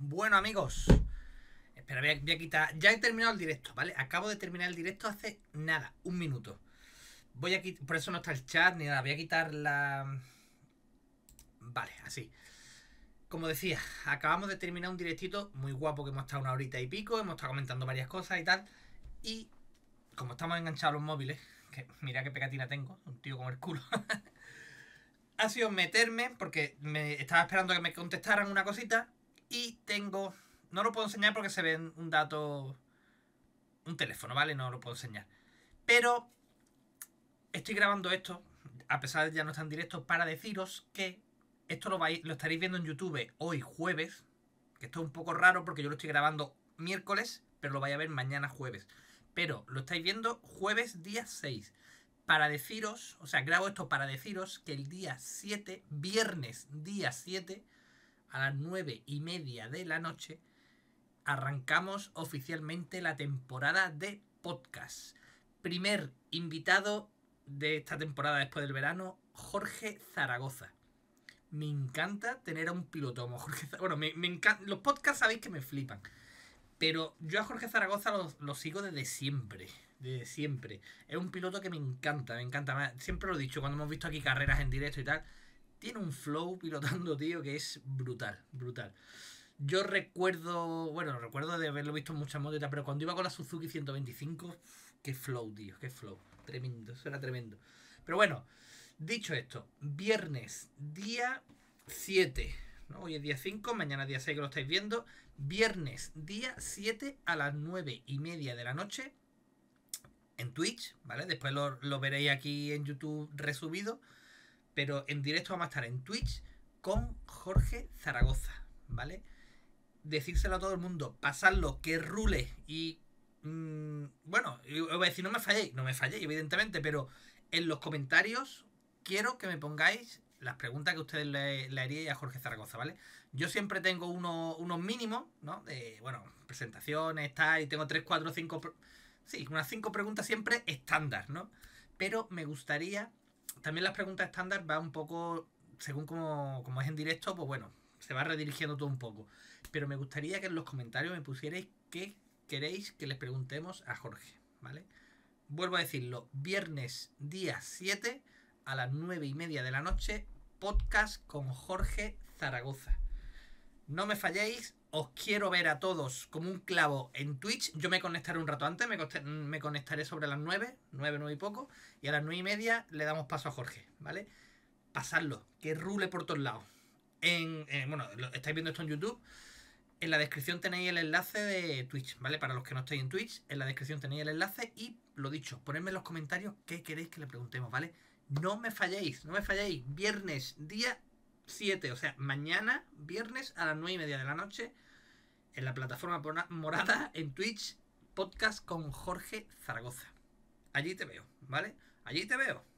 Bueno, amigos. Espera, voy a, quitar. Ya he terminado el directo, ¿vale? Acabo de terminar el directo hace nada, un minuto. Voy a quitar. Por eso no está el chat ni nada. Voy a quitar la. Vale, así. Como decía, acabamos de terminar un directito muy guapo que hemos estado una horita y pico. Hemos estado comentando varias cosas y tal. Y como estamos enganchados los móviles, que mira qué pegatina tengo, un tío con el culo. ha sido meterme, porque me estaba esperando que me contestaran una cosita y tengo, no lo puedo enseñar porque se ve un dato, un teléfono, ¿vale? No lo puedo enseñar. Pero estoy grabando esto, a pesar de que ya no estar en directo, para deciros que esto lo, vais, lo estaréis viendo en YouTube hoy jueves, que esto es un poco raro porque yo lo estoy grabando miércoles, pero lo vais a ver mañana jueves. Pero lo estáis viendo jueves día 6. Para deciros, o sea, grabo esto para deciros que el día 7, viernes día 7, a las nueve y media de la noche, arrancamos oficialmente la temporada de podcast. Primer invitado de esta temporada después del verano, Jorge Zaragoza. Me encanta tener a un piloto como Jorge Zaragoza. Bueno, me, los podcasts sabéis que me flipan. Pero yo a Jorge Zaragoza lo, sigo desde siempre. Desde siempre. Es un piloto que me encanta, me encanta. Siempre lo he dicho, cuando hemos visto aquí carreras en directo y tal, tiene un flow pilotando, tío, que es brutal, brutal. Yo recuerdo, bueno, recuerdo de haberlo visto en muchas motos, pero cuando iba con la Suzuki 125, qué flow, tío, qué flow. Tremendo, eso era tremendo. Pero bueno, dicho esto, viernes, día 7. Hoy es día 5, mañana día 6 que lo estáis viendo. Viernes, día 7 a las 9 y media de la noche en Twitch, ¿vale? Después lo, lo veréis aquí en YouTube resubido pero en directo vamos a estar en Twitch con Jorge Zaragoza, ¿vale? Decírselo a todo el mundo, pasadlo, que rule y... Mm, bueno, os voy a decir, no me falléis, no me falléis, evidentemente, pero en los comentarios quiero que me pongáis las preguntas que ustedes le, haríais a Jorge Zaragoza, ¿vale? Yo siempre tengo unos mínimos, ¿no? De, bueno, presentaciones, tal, y tengo tres, cuatro, cinco... Sí, unas cinco preguntas siempre estándar, ¿no? Pero me gustaría también las preguntas estándar va un poco, según como, como es en directo, pues bueno, se va redirigiendo todo un poco. Pero me gustaría que en los comentarios me pusierais qué queréis que les preguntemos a Jorge, ¿vale? Vuelvo a decirlo, viernes día 7 a las 9 y media de la noche, podcast con Jorge Zaragoza. No me falléis, os quiero ver a todos como un clavo en Twitch. Yo me conectaré un rato antes, me, conectaré sobre las 9, 9, 9 y poco. Y a las 9 y media le damos paso a Jorge, ¿vale? Pasadlo, que rule por todos lados. En, eh, bueno, estáis viendo esto en YouTube. En la descripción tenéis el enlace de Twitch, ¿vale? Para los que no estáis en Twitch, en la descripción tenéis el enlace y lo dicho, ponedme en los comentarios qué queréis que le preguntemos, ¿vale? No me falléis, no me falléis. Viernes, día 7, o sea, mañana, viernes a las 9 y media de la noche, en la plataforma morada, en Twitch, podcast con Jorge Zaragoza. Allí te veo, ¿vale? Allí te veo.